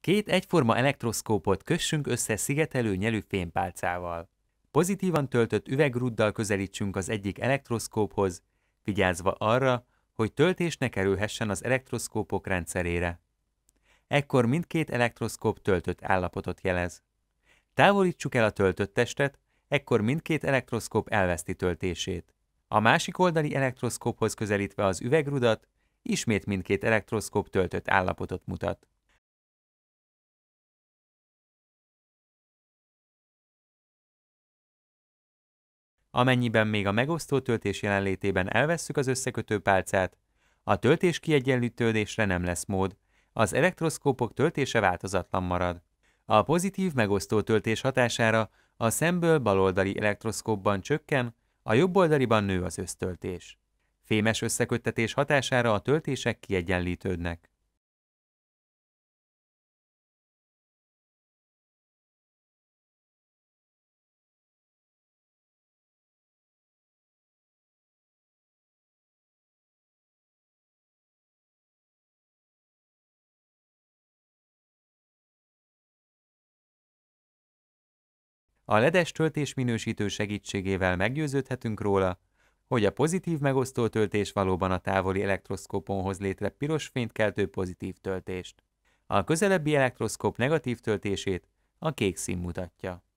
Két egyforma elektroszkópot kössünk össze szigetelő nyelű fénypálcával. Pozitívan töltött üvegruddal közelítsünk az egyik elektroszkóphoz, vigyázva arra, hogy töltés ne kerülhessen az elektroszkópok rendszerére. Ekkor mindkét elektroszkóp töltött állapotot jelez. Távolítsuk el a töltött testet, ekkor mindkét elektroszkóp elveszti töltését. A másik oldali elektroszkóphoz közelítve az üvegrudat, ismét mindkét elektroszkóp töltött állapotot mutat. Amennyiben még a megosztó töltés jelenlétében elvesszük az összekötő pálcát, a töltés kiegyenlítődésre nem lesz mód, az elektroszkópok töltése változatlan marad. A pozitív megosztó töltés hatására a szemből baloldali elektroszkópban csökken, a jobboldaliban nő az össztöltés. Fémes összeköttetés hatására a töltések kiegyenlítődnek. A ledes töltés minősítő segítségével meggyőződhetünk róla, hogy a pozitív megosztó töltés valóban a távoli elektroszkópon hoz létre piros fényt keltő pozitív töltést. A közelebbi elektroszkóp negatív töltését a kék szín mutatja.